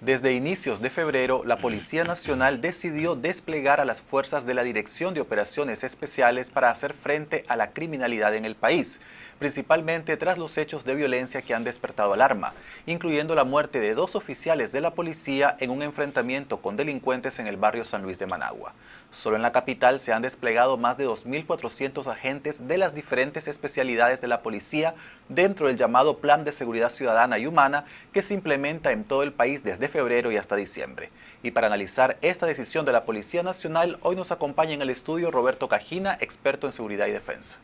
Desde inicios de febrero, la Policía Nacional decidió desplegar a las fuerzas de la Dirección de Operaciones Especiales para hacer frente a la criminalidad en el país, principalmente tras los hechos de violencia que han despertado alarma, incluyendo la muerte de dos oficiales de la policía en un enfrentamiento con delincuentes en el barrio San Luis de Managua. Solo en la capital se han desplegado más de 2.400 agentes de las diferentes especialidades de la policía dentro del llamado Plan de Seguridad Ciudadana y Humana que se implementa en todo el país desde febrero y hasta diciembre. Y para analizar esta decisión de la Policía Nacional, hoy nos acompaña en el estudio Roberto Cajina, experto en seguridad y defensa.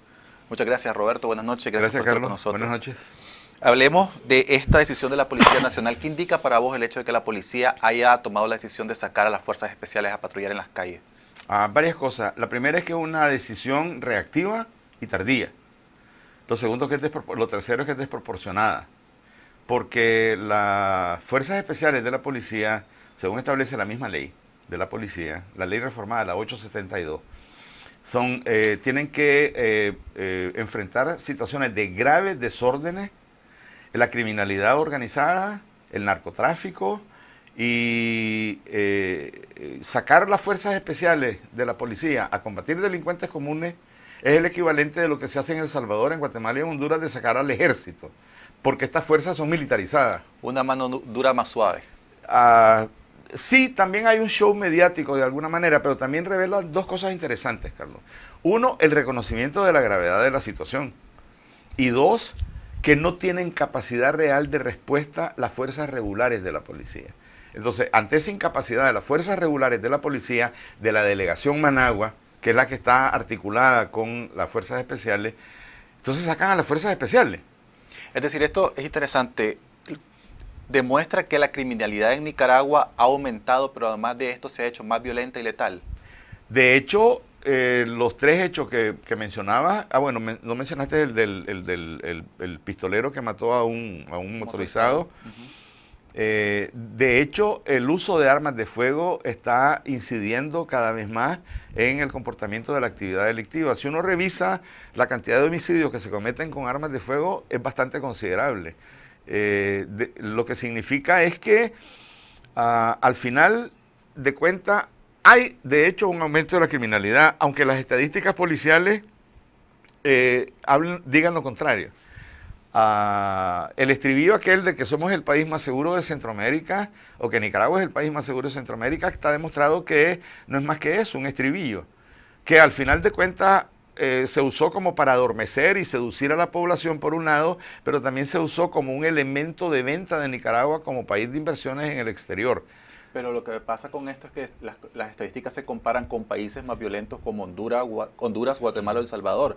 Muchas gracias, Roberto. Buenas noches. Gracias, por Carlos. estar con nosotros. Buenas noches. Hablemos de esta decisión de la Policía Nacional. ¿Qué indica para vos el hecho de que la policía haya tomado la decisión de sacar a las fuerzas especiales a patrullar en las calles? Ah, varias cosas. La primera es que es una decisión reactiva y tardía. Lo, segundo que es lo tercero es que es desproporcionada porque las fuerzas especiales de la policía, según establece la misma ley de la policía, la ley reformada, la 872, son, eh, tienen que eh, eh, enfrentar situaciones de graves desórdenes, la criminalidad organizada, el narcotráfico y sacar las fuerzas especiales de la policía a combatir delincuentes comunes es el equivalente de lo que se hace en El Salvador, en Guatemala y en Honduras de sacar al ejército porque estas fuerzas son militarizadas. Una mano dura más suave. Ah, sí, también hay un show mediático de alguna manera, pero también revela dos cosas interesantes, Carlos. Uno, el reconocimiento de la gravedad de la situación. Y dos, que no tienen capacidad real de respuesta las fuerzas regulares de la policía. Entonces, ante esa incapacidad de las fuerzas regulares de la policía, de la delegación Managua, que es la que está articulada con las fuerzas especiales, entonces sacan a las fuerzas especiales. Es decir, esto es interesante. Demuestra que la criminalidad en Nicaragua ha aumentado, pero además de esto se ha hecho más violenta y letal. De hecho, eh, los tres hechos que, mencionabas, ah bueno, no mencionaste el del pistolero que mató a un, motorizado, eh, de hecho, el uso de armas de fuego está incidiendo cada vez más en el comportamiento de la actividad delictiva. Si uno revisa la cantidad de homicidios que se cometen con armas de fuego, es bastante considerable. Eh, lo que significa es que ah, al final de cuenta hay de hecho un aumento de la criminalidad, aunque las estadísticas policiales eh, digan lo contrario el estribillo aquel de que somos el país más seguro de Centroamérica o que Nicaragua es el país más seguro de Centroamérica está demostrado que no es más que eso, un estribillo, que al final de cuentas eh, se usó como para adormecer y seducir a la población por un lado, pero también se usó como un elemento de venta de Nicaragua como país de inversiones en el exterior pero lo que pasa con esto es que las, estadísticas se comparan con países más violentos como Honduras, Honduras, Guatemala o El Salvador,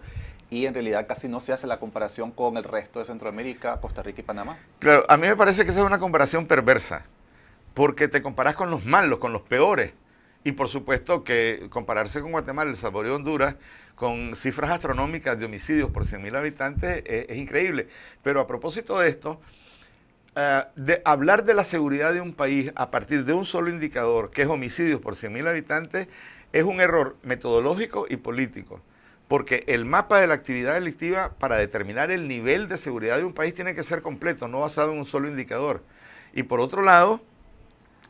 y en realidad casi no se hace la comparación con el resto de Centroamérica, Costa Rica y Panamá. Claro, a mí me parece que esa es una comparación perversa, porque te comparas con los malos, con los peores, y por supuesto que compararse con Guatemala, El Salvador y Honduras, con cifras astronómicas de homicidios por 100.000 habitantes, eh, es increíble. Pero a propósito de esto, eh, de hablar de la seguridad de un país a partir de un solo indicador, que es homicidios por 100.000 habitantes, es un error metodológico y político, porque el mapa de la actividad delictiva para determinar el nivel de seguridad de un país tiene que ser completo, no basado en un solo indicador. Y por otro lado,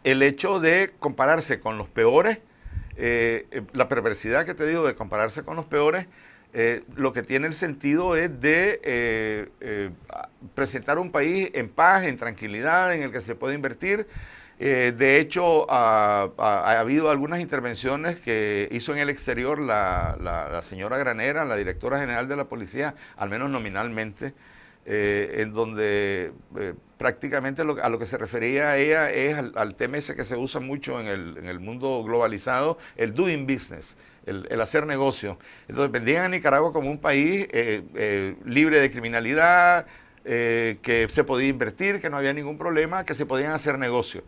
el hecho de compararse con los peores, eh, eh, la perversidad que te digo de compararse con los peores, eh, lo que tiene el sentido es de eh, eh, presentar un país en paz, en tranquilidad, en el que se puede invertir. de hecho, ah, ah, ha, habido algunas intervenciones que hizo en el exterior la, señora Granera, la directora general de la policía, al menos nominalmente, en donde prácticamente a lo que se refería ella es al, al tema ese que se usa mucho en el mundo globalizado, el doing business el, hacer negocio. Entonces vendían a Nicaragua como un país eh, eh, libre de criminalidad, eh, que se podía invertir, que no había ningún problema, que se podían hacer negocio.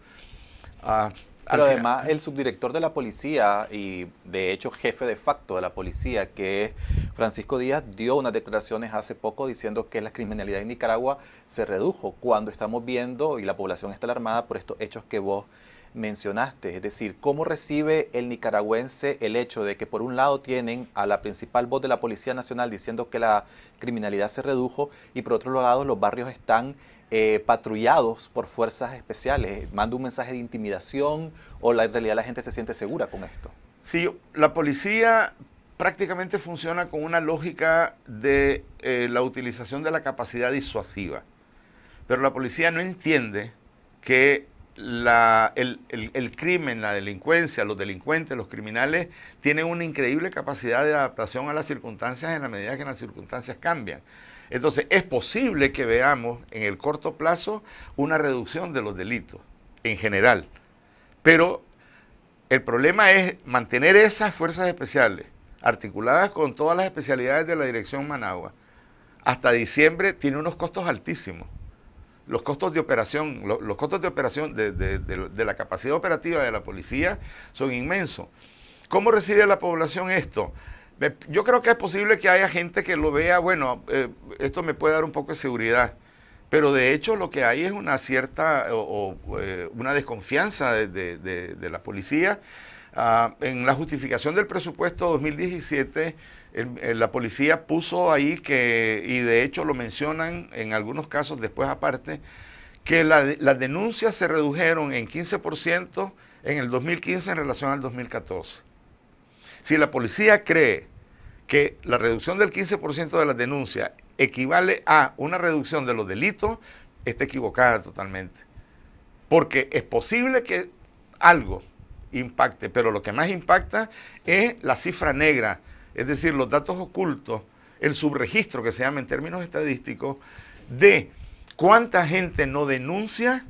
Ah, pero además el subdirector de la policía y de hecho jefe de facto de la policía, que es Francisco Díaz, dio unas declaraciones hace poco diciendo que la criminalidad en Nicaragua se redujo cuando estamos viendo y la población está alarmada por estos hechos que vos mencionaste, es decir, cómo recibe el nicaragüense el hecho de que por un lado tienen a la principal voz de la Policía Nacional diciendo que la criminalidad se redujo y por otro lado los barrios están eh, patrullados por fuerzas especiales. Manda un mensaje de intimidación o la, en realidad la gente se siente segura con esto. Sí, la policía prácticamente funciona con una lógica de eh, la utilización de la capacidad disuasiva. Pero la policía no entiende que la, el, el, crimen, la delincuencia, los delincuentes, los criminales, tienen una increíble capacidad de adaptación a las circunstancias en la medida que las circunstancias cambian. Entonces, es posible que veamos en el corto plazo una reducción de los delitos en general, pero el problema es mantener esas fuerzas especiales articuladas con todas las especialidades de la Dirección Managua hasta diciembre tiene unos costos altísimos los costos de operación, los, costos de operación de, la capacidad operativa de la policía son inmensos. ¿Cómo recibe la población esto? Yo creo que es posible que haya gente que lo vea, bueno, eh, esto me puede dar un poco de seguridad, pero de hecho lo que hay es una cierta o, eh, una desconfianza de, la policía. Ah, en la justificación del presupuesto 2017, eh, la policía puso ahí que, y de hecho lo mencionan en algunos casos después aparte, que las denuncias se redujeron en 15% en el 2015 en relación al 2014. Si la policía cree que la reducción del 15% de las denuncias equivale a una reducción de los delitos, está equivocada totalmente. Porque es posible que algo impacte, pero lo que más impacta es la cifra negra es decir, los datos ocultos, el subregistro que se llama en términos estadísticos, de cuánta gente no denuncia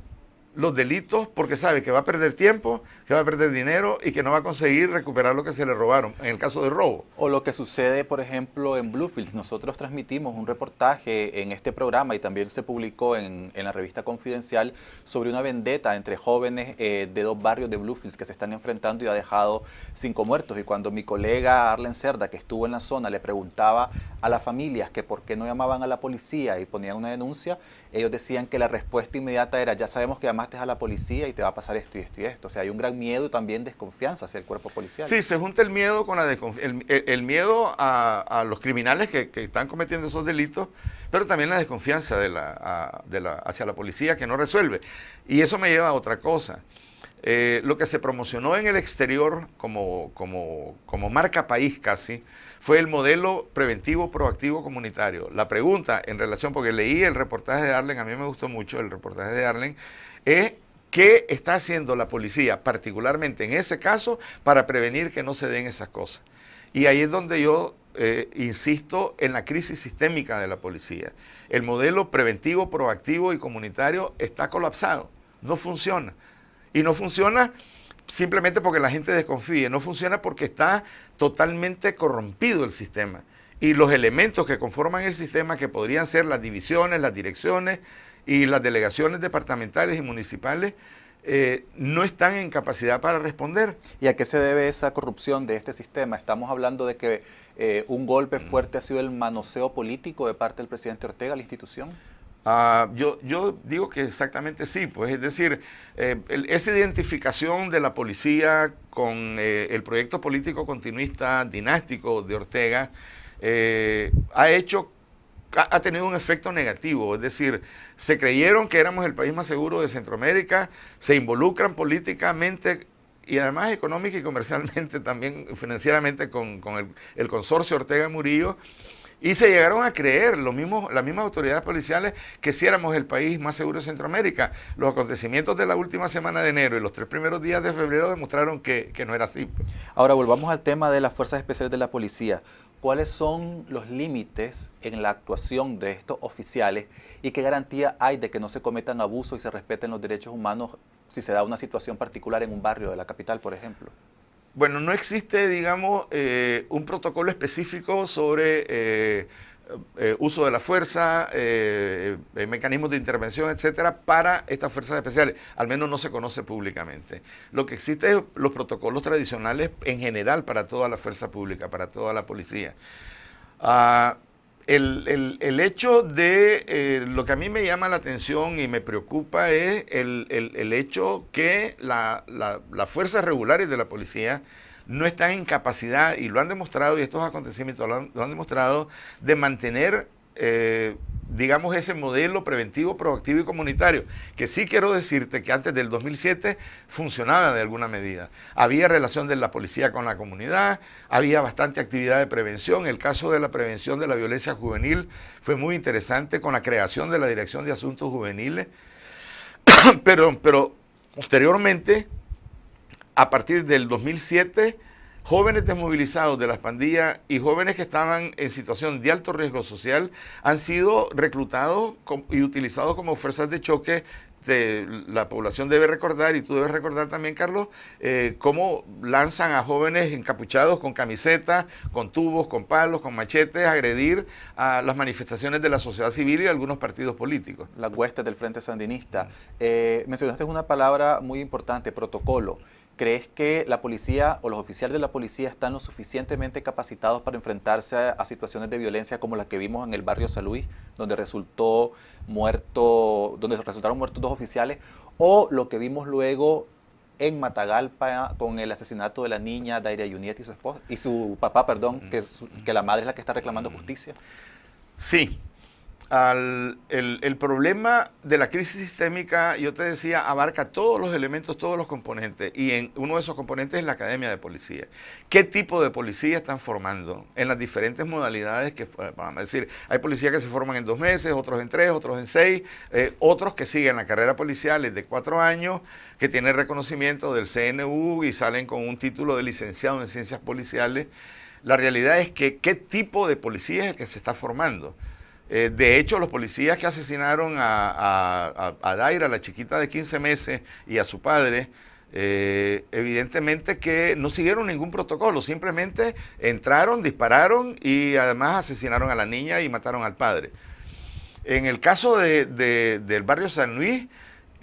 los delitos porque sabe que va a perder tiempo, que va a perder dinero y que no va a conseguir recuperar lo que se le robaron, en el caso de robo. O lo que sucede, por ejemplo, en Bluefields. Nosotros transmitimos un reportaje en este programa y también se publicó en, la revista Confidencial sobre una vendetta entre jóvenes eh, de dos barrios de Bluefields que se están enfrentando y ha dejado cinco muertos. Y cuando mi colega Arlen Cerda, que estuvo en la zona, le preguntaba a las familias que por qué no llamaban a la policía y ponían una denuncia, ellos decían que la respuesta inmediata era, ya sabemos que además a la policía y te va a pasar esto y esto y esto. O sea, hay un gran miedo y también desconfianza hacia el cuerpo policial. Sí, se junta el miedo con la el, miedo a, los criminales que, están cometiendo esos delitos, pero también la desconfianza de la, la, hacia la policía que no resuelve. Y eso me lleva a otra cosa. Eh, lo que se promocionó en el exterior como, como, como, marca país casi fue el modelo preventivo proactivo comunitario. La pregunta en relación, porque leí el reportaje de Arlen, a mí me gustó mucho el reportaje de Arlen, es ¿Eh? qué está haciendo la policía, particularmente en ese caso, para prevenir que no se den esas cosas. Y ahí es donde yo eh, insisto en la crisis sistémica de la policía. El modelo preventivo, proactivo y comunitario está colapsado, no funciona. Y no funciona simplemente porque la gente desconfíe, no funciona porque está totalmente corrompido el sistema. Y los elementos que conforman el sistema, que podrían ser las divisiones, las direcciones, y las delegaciones departamentales y municipales eh, no están en capacidad para responder. ¿Y a qué se debe esa corrupción de este sistema? Estamos hablando de que eh, un golpe mm. fuerte ha sido el manoseo político de parte del presidente Ortega a la institución. Ah, yo, yo, digo que exactamente sí, pues es decir, eh, esa identificación de la policía con el proyecto político continuista dinástico de Ortega ha hecho, ha tenido un efecto negativo, es decir, se creyeron que éramos el país más seguro de Centroamérica, se involucran políticamente y además económica y comercialmente también financieramente con, el, consorcio Ortega Murillo y se llegaron a creer lo las mismas autoridades policiales que si éramos el país más seguro de Centroamérica. Los acontecimientos de la última semana de enero y los tres primeros días de febrero demostraron que, que no era así. Pues. Ahora volvamos al tema de las Fuerzas Especiales de la Policía. ¿Cuáles son los límites en la actuación de estos oficiales y qué garantía hay de que no se cometan abusos y se respeten los derechos humanos si se da una situación particular en un barrio de la capital, por ejemplo? Bueno, no existe, digamos, eh, un protocolo específico sobre eh, eh, uso de la fuerza, mecanismos de intervención, etcétera, para estas fuerzas especiales. Al menos no se conoce públicamente. Lo que existe son los protocolos tradicionales en general para toda la fuerza pública, para toda la policía. Ah, el, hecho de eh, lo que a mí me llama la atención y me preocupa es el, hecho que las fuerzas regulares de la policía no están en capacidad, y lo han demostrado, y estos acontecimientos lo han, demostrado, de mantener eh, digamos, ese modelo preventivo, proactivo y comunitario, que sí quiero decirte que antes del 2007 funcionaba de alguna medida. Había relación de la policía con la comunidad, había bastante actividad de prevención. El caso de la prevención de la violencia juvenil fue muy interesante con la creación de la Dirección de Asuntos Juveniles, pero, pero posteriormente, a partir del 2007, Jóvenes desmovilizados de las pandillas y jóvenes que estaban en situación de alto riesgo social han sido reclutados y utilizados como fuerzas de choque la población debe recordar, y tú debes recordar también, Carlos, eh, cómo lanzan a jóvenes encapuchados con camisetas, con tubos, con palos, con machetes, a agredir a las manifestaciones de la sociedad civil y algunos partidos políticos. Las huestes del Frente Sandinista. Eh, mencionaste una palabra muy importante, protocolo. ¿Crees que la policía o los oficiales de la policía están lo suficientemente capacitados para enfrentarse a, situaciones de violencia como las que vimos en el barrio San Luis, donde resultó muerto, donde resultaron muertos dos oficiales, o lo que vimos luego en Matagalpa ah, con el asesinato de la niña Daira Yuniet y su esposa y su papá, perdón, que, que la madre es la que está reclamando mm. justicia? Sí, el, problema de la crisis sistémica, yo te decía, abarca todos los elementos, todos los componentes, y en uno de esos componentes es la academia de policía. ¿Qué tipo de policía están formando en las diferentes modalidades que, eh, vamos a decir, hay policías que se forman en dos meses, otros en tres, otros en seis, eh, otros que siguen la carrera policial de cuatro años, que tienen reconocimiento del CNU y salen con un título de licenciado en ciencias policiales. La realidad es que qué tipo de policía es el que se está formando. Eh, de hecho, los policías que asesinaron a, a, Daira, la chiquita de 15 meses, y a su padre, eh, evidentemente que no siguieron ningún protocolo, simplemente entraron, dispararon y además asesinaron a la niña y mataron al padre. En el caso del barrio San Luis,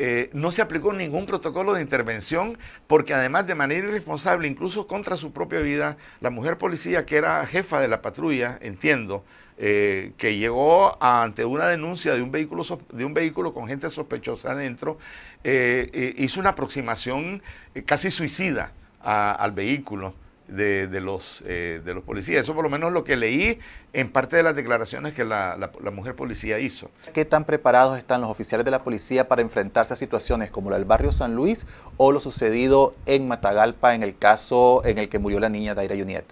eh, no se aplicó ningún protocolo de intervención porque además de manera irresponsable, incluso contra su propia vida, la mujer policía que era jefa de la patrulla, entiendo, eh, que llegó ante una denuncia de un vehículo, de un vehículo con gente sospechosa adentro, eh, hizo una aproximación casi suicida al vehículo de, los, eh, de los policías. Eso por lo menos lo que leí en parte de las declaraciones que la, mujer policía hizo. ¿Qué tan preparados están los oficiales de la policía para enfrentarse a situaciones como la del barrio San Luis o lo sucedido en Matagalpa en el caso en el que murió la niña Daira Juniet?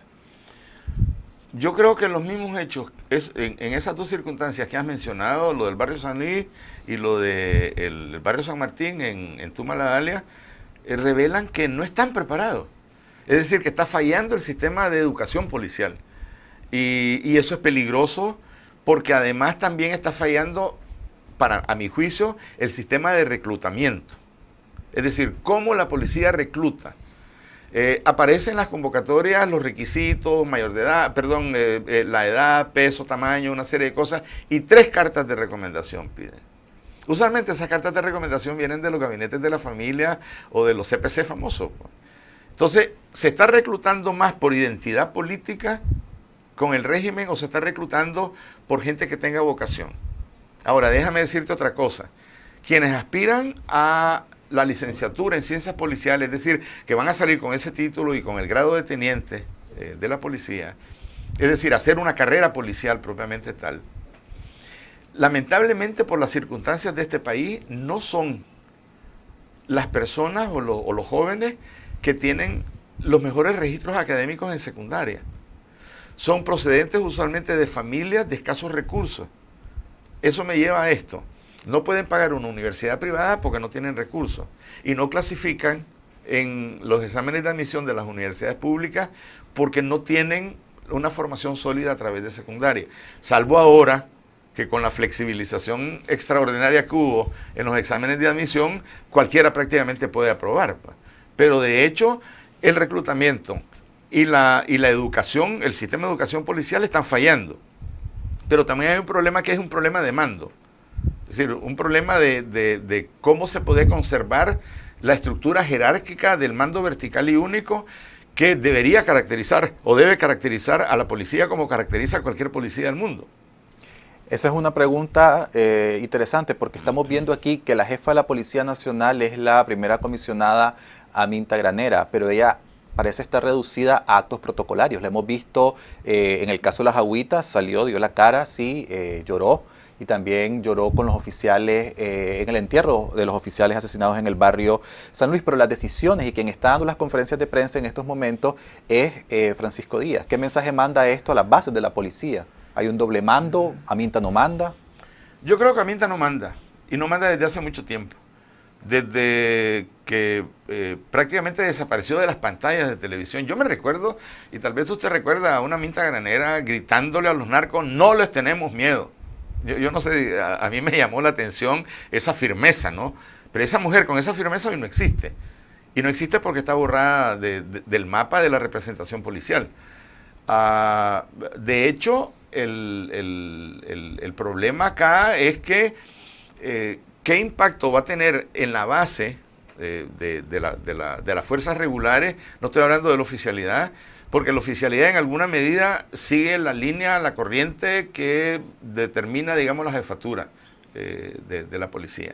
Yo creo que los mismos hechos, es, en, esas dos circunstancias que has mencionado, lo del barrio San Luis y lo del de el barrio San Martín en, en Tumala Dalia, eh, revelan que no están preparados. Es decir, que está fallando el sistema de educación policial. Y, eso es peligroso porque además también está fallando, para, a mi juicio, el sistema de reclutamiento. Es decir, cómo la policía recluta. Eh, aparecen las convocatorias los requisitos, mayor de edad, perdón, eh, eh, la edad, peso, tamaño, una serie de cosas, y tres cartas de recomendación piden. Usualmente esas cartas de recomendación vienen de los gabinetes de la familia o de los CPC famosos. Pues. Entonces, ¿se está reclutando más por identidad política con el régimen o se está reclutando por gente que tenga vocación? Ahora, déjame decirte otra cosa. Quienes aspiran a la licenciatura en ciencias policiales, es decir, que van a salir con ese título y con el grado de teniente eh, de la policía, es decir, hacer una carrera policial propiamente tal, lamentablemente por las circunstancias de este país no son las personas o los jóvenes que tienen los mejores registros académicos en secundaria. Son procedentes usualmente de familias de escasos recursos. Eso me lleva a esto. No pueden pagar una universidad privada porque no tienen recursos y no clasifican en los exámenes de admisión de las universidades públicas porque no tienen una formación sólida a través de secundaria. Salvo ahora que con la flexibilización extraordinaria que hubo en los exámenes de admisión, cualquiera prácticamente puede aprobar. Pues. Pero de hecho, el reclutamiento y la, y la educación, el sistema de educación policial están fallando. Pero también hay un problema que es un problema de mando. Es decir, un problema de, cómo se puede conservar la estructura jerárquica del mando vertical y único que debería caracterizar o debe caracterizar a la policía como caracteriza a cualquier policía del mundo. Esa es una pregunta eh, interesante porque estamos viendo aquí que la jefa de la Policía Nacional es la primera comisionada a Minta Granera, pero ella parece estar reducida a actos protocolarios. La hemos visto eh, en el caso de las agüitas, salió, dio la cara, sí, eh, lloró y también lloró con los oficiales eh, en el entierro de los oficiales asesinados en el barrio San Luis. Pero las decisiones y quien está dando las conferencias de prensa en estos momentos es Francisco Díaz. ¿Qué mensaje manda esto a las bases de la policía? ¿Hay un doble mando? ¿Aminta no manda? Yo creo que Aminta no manda y no manda desde hace mucho tiempo desde que eh, prácticamente desapareció de las pantallas de televisión. Yo me recuerdo, y tal vez usted recuerda a una minta granera gritándole a los narcos, no les tenemos miedo. Yo, no sé, a, mí me llamó la atención esa firmeza, ¿no? Pero esa mujer con esa firmeza hoy no existe. Y no existe porque está borrada del mapa de la representación policial. Ah, de hecho, el, problema acá es que... Eh, ¿Qué impacto va a tener en la base de, las fuerzas regulares? No estoy hablando de la oficialidad, porque la oficialidad en alguna medida sigue la línea, la corriente que determina, digamos, la jefatura eh, de la policía.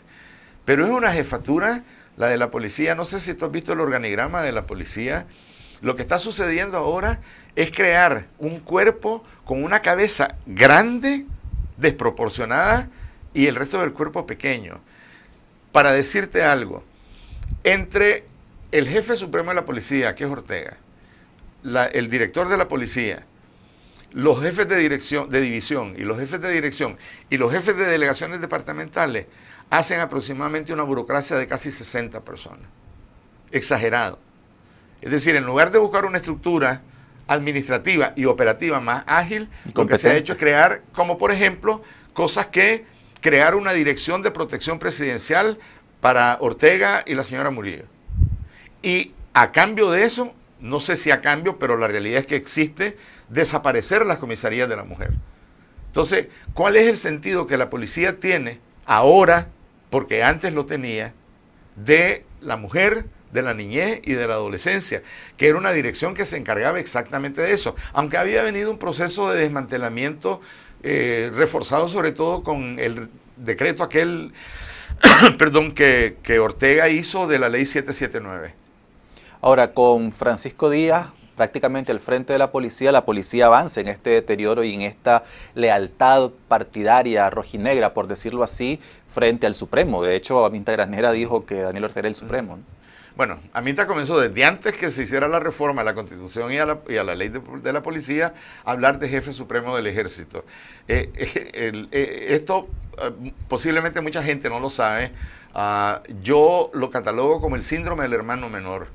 Pero es una jefatura, la de la policía, no sé si tú has visto el organigrama de la policía, lo que está sucediendo ahora es crear un cuerpo con una cabeza grande, desproporcionada, y el resto del cuerpo pequeño. Para decirte algo, entre el jefe supremo de la policía, que es Ortega, el director de la policía, los jefes de dirección, de división y los jefes de dirección y los jefes de delegaciones departamentales hacen aproximadamente una burocracia de casi 60 personas. Exagerado. Es decir, en lugar de buscar una estructura administrativa y operativa más ágil, lo que se ha hecho es crear, como por ejemplo, cosas que crear una dirección de protección presidencial para Ortega y la señora Murillo. Y a cambio de eso, no sé si a cambio, pero la realidad es que existe desaparecer las comisarías de la mujer. Entonces, ¿cuál es el sentido que la policía tiene ahora, porque antes lo tenía, de la mujer, de la niñez y de la adolescencia, que era una dirección que se encargaba exactamente de eso, aunque había venido un proceso de desmantelamiento eh, reforzado sobre todo con el decreto aquel, perdón, que, Ortega hizo de la ley 779. Ahora, con Francisco Díaz prácticamente al frente de la policía, la policía avanza en este deterioro y en esta lealtad partidaria rojinegra, por decirlo así, frente al Supremo. De hecho, Aminta Granera dijo que Daniel Ortega era el Supremo. Bueno, a mí te comenzó desde antes que se hiciera la reforma a la Constitución y a la, ley de, la policía hablar de jefe supremo del ejército. Eh, eh, esto eh, posiblemente mucha gente no lo sabe. Ah, yo lo catalogo como el síndrome del hermano menor.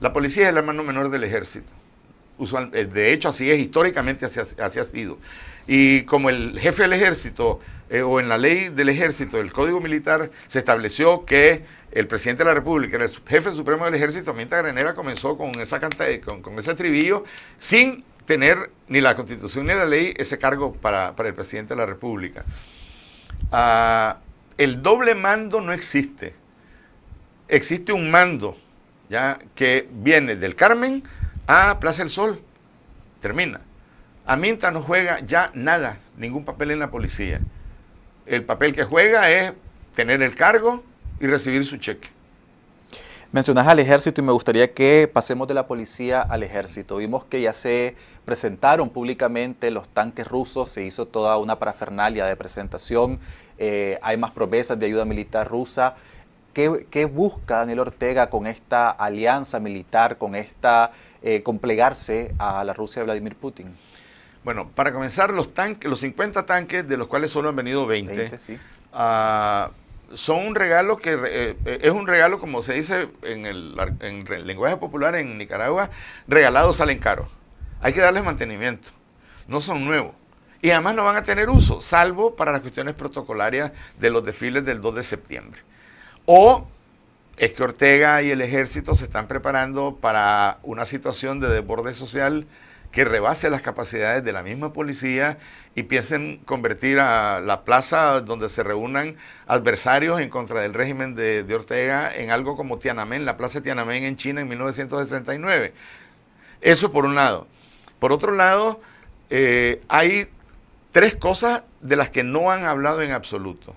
La policía es el hermano menor del ejército. Eh, de hecho así es, históricamente así, ha sido. Y como el jefe del ejército eh, o en la ley del ejército, del Código Militar, se estableció que el presidente de la República el jefe supremo del ejército, mientras Granera comenzó con, esa con, ese estribillo sin tener ni la constitución ni la ley ese cargo para, el presidente de la República. Ah, el doble mando no existe. Existe un mando ya que viene del Carmen Ah, Plaza del Sol. Termina. Aminta no juega ya nada, ningún papel en la policía. El papel que juega es tener el cargo y recibir su cheque. Mencionas al ejército y me gustaría que pasemos de la policía al ejército. Vimos que ya se presentaron públicamente los tanques rusos, se hizo toda una parafernalia de presentación, eh, hay más promesas de ayuda militar rusa. ¿Qué, busca Daniel Ortega con esta alianza militar, con esta eh, complegarse a la Rusia de Vladimir Putin? Bueno, para comenzar, los, tanques, los 50 tanques, de los cuales solo han venido 20, ah, son un regalo que eh, eh, es un regalo, como se dice en el lenguaje popular en Nicaragua, regalados salen caros. Hay que darles mantenimiento. No son nuevos y además no van a tener uso, salvo para las cuestiones protocolarias de los desfiles del 2 de septiembre. O es que Ortega y el ejército se están preparando para una situación de desborde social que rebase las capacidades de la misma policía y piensen convertir a la plaza donde se reúnan adversarios en contra del régimen de, Ortega en algo como Tiananmen, la plaza Tiananmen en China en 1969. Eso por un lado. Por otro lado, eh, hay tres cosas de las que no han hablado en absoluto.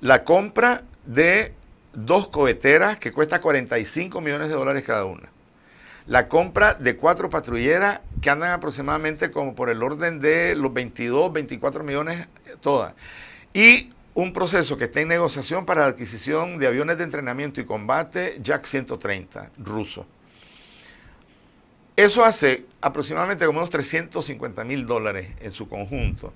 La compra de dos coheteras que cuesta 45 millones de dólares cada una. La compra de cuatro patrulleras que andan aproximadamente como por el orden de los 22, 24 millones eh, todas. Y un proceso que está en negociación para la adquisición de aviones de entrenamiento y combate Jack 130 ruso. Eso hace aproximadamente como unos 350 mil dólares en su conjunto.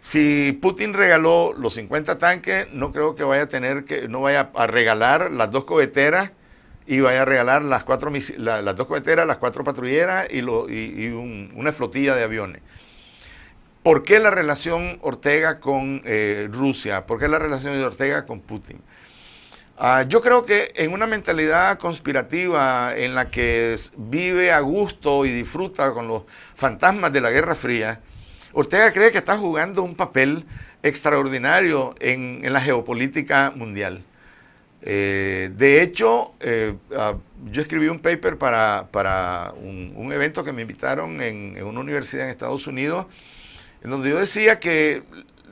Si Putin regaló los 50 tanques, no creo que vaya a tener que, no vaya a regalar las dos coheteras y vaya a regalar las, cuatro, las dos coheteras, las cuatro patrulleras y, una flotilla de aviones. ¿Por qué la relación Ortega con eh, Rusia? ¿Por qué la relación de Ortega con Putin? Ah, yo creo que en una mentalidad conspirativa en la que vive a gusto y disfruta con los fantasmas de la Guerra Fría, Ortega cree que está jugando un papel extraordinario en, la geopolítica mundial. Eh, de hecho, eh, ah, yo escribí un paper para, un, evento que me invitaron en, en, una universidad en Estados Unidos, en donde yo decía que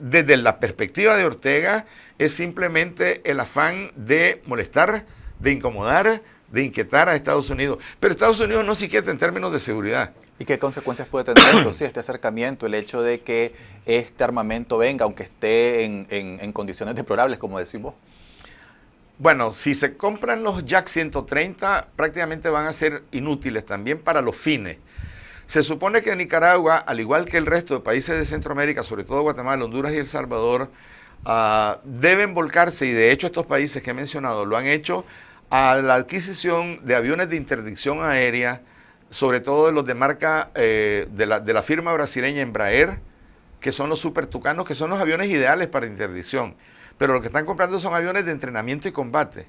desde la perspectiva de Ortega es simplemente el afán de molestar, de incomodar, de inquietar a Estados Unidos. Pero Estados Unidos no se inquieta en términos de seguridad. ¿Y qué consecuencias puede tener entonces este acercamiento, el hecho de que este armamento venga, aunque esté en, condiciones deplorables, como decimos? Bueno, si se compran los Jack 130, prácticamente van a ser inútiles también para los fines. Se supone que Nicaragua, al igual que el resto de países de Centroamérica, sobre todo Guatemala, Honduras y El Salvador, ah, deben volcarse, y de hecho estos países que he mencionado lo han hecho, a la adquisición de aviones de interdicción aérea, sobre todo de los de marca eh, de, la, firma brasileña Embraer, que son los super tucanos, que son los aviones ideales para interdicción. Pero lo que están comprando son aviones de entrenamiento y combate,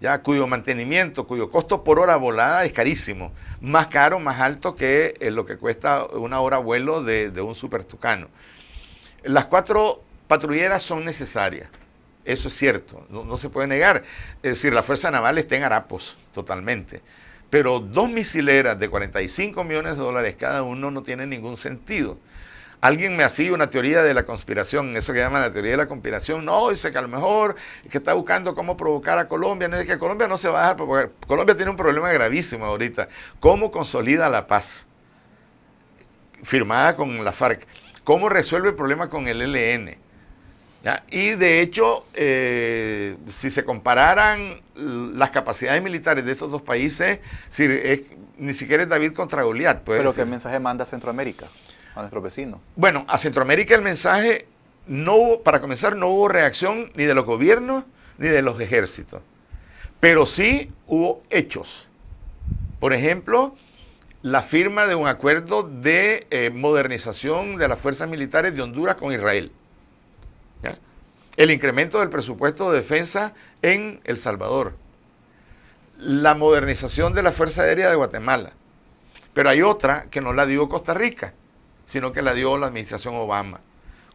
ya cuyo mantenimiento, cuyo costo por hora volada es carísimo, más caro, más alto que eh, lo que cuesta una hora vuelo de, un super tucano. Las cuatro patrulleras son necesarias. Eso es cierto, no, se puede negar. Es decir, la Fuerza Naval está en harapos, totalmente. Pero dos misileras de 45 millones de dólares cada uno no tiene ningún sentido. Alguien me hacía una teoría de la conspiración, eso que llaman la teoría de la conspiración. No, dice que a lo mejor que está buscando cómo provocar a Colombia. No es que Colombia no se va a provocar. Colombia tiene un problema gravísimo ahorita. ¿Cómo consolida la paz? Firmada con la FARC. ¿Cómo resuelve el problema con el LN? Y de hecho, eh, si se compararan las capacidades militares de estos dos países, ni siquiera es David contra Goliat. Pero que ¿qué mensaje manda a Centroamérica a nuestros vecinos? Bueno, a Centroamérica el mensaje, no para comenzar, no hubo reacción ni de los gobiernos ni de los ejércitos, pero sí hubo hechos. Por ejemplo, la firma de un acuerdo de eh, modernización de las fuerzas militares de Honduras con Israel. El incremento del presupuesto de defensa en El Salvador. La modernización de la Fuerza Aérea de Guatemala. Pero hay otra que no la dio Costa Rica, sino que la dio la administración Obama.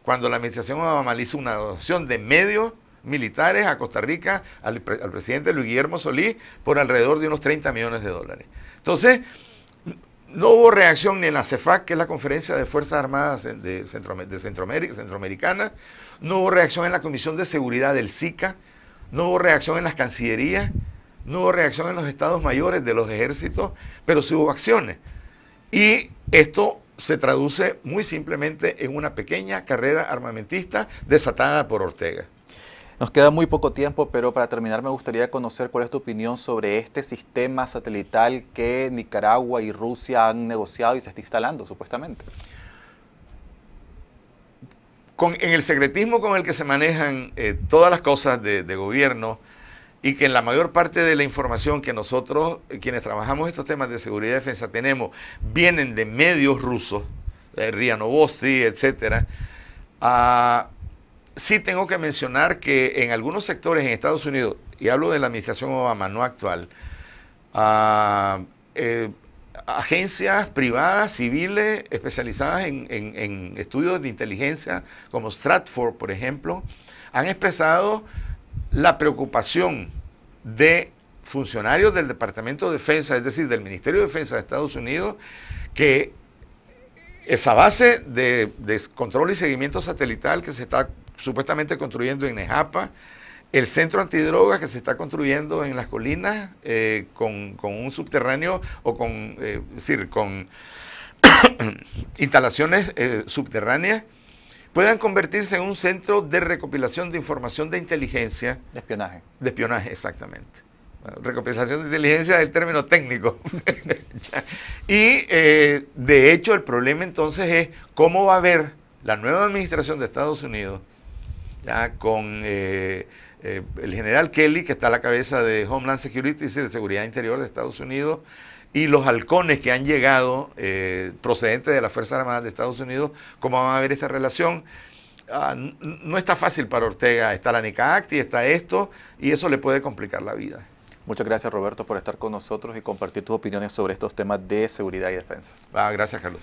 Cuando la administración Obama le hizo una donación de medios militares a Costa Rica al, al presidente Luis Guillermo Solís por alrededor de unos 30 millones de dólares. Entonces, no hubo reacción en la CEFAC, que es la Conferencia de Fuerzas Armadas de, Centroamérica, Centroamericana, no hubo reacción en la Comisión de Seguridad del SICA, no hubo reacción en las Cancillerías, no hubo reacción en los estados mayores de los ejércitos, pero sí hubo acciones. Y esto se traduce muy simplemente en una pequeña carrera armamentista desatada por Ortega. Nos queda muy poco tiempo, pero para terminar me gustaría conocer cuál es tu opinión sobre este sistema satelital que Nicaragua y Rusia han negociado y se está instalando supuestamente. Con, en el secretismo con el que se manejan eh, todas las cosas de, gobierno y que en la mayor parte de la información que nosotros, eh, quienes trabajamos estos temas de seguridad y defensa, tenemos, vienen de medios rusos, RIA eh, Rianovosti, etcétera, sí tengo que mencionar que en algunos sectores en Estados Unidos, y hablo de la administración Obama, no actual, ah, eh, agencias privadas, civiles, especializadas en, estudios de inteligencia, como Stratford, por ejemplo, han expresado la preocupación de funcionarios del Departamento de Defensa, es decir, del Ministerio de Defensa de Estados Unidos, que esa base de control y seguimiento satelital que se está supuestamente construyendo en Nejapa, el centro antidrogas que se está construyendo en las colinas eh, con, un subterráneo o con, eh, decir, con instalaciones eh, subterráneas puedan convertirse en un centro de recopilación de información de inteligencia. De espionaje. De espionaje, exactamente. Recopilación de inteligencia es el término técnico. y de hecho el problema entonces es cómo va a ver la nueva administración de Estados Unidos con eh, eh, el general Kelly, que está a la cabeza de Homeland Security, y de Seguridad Interior de Estados Unidos, y los halcones que han llegado eh, procedentes de las Fuerzas Armadas de Estados Unidos, cómo van a ver esta relación. Ah, no está fácil para Ortega, está la Act y está esto, y eso le puede complicar la vida. Muchas gracias Roberto por estar con nosotros y compartir tus opiniones sobre estos temas de seguridad y defensa. Ah, gracias Carlos.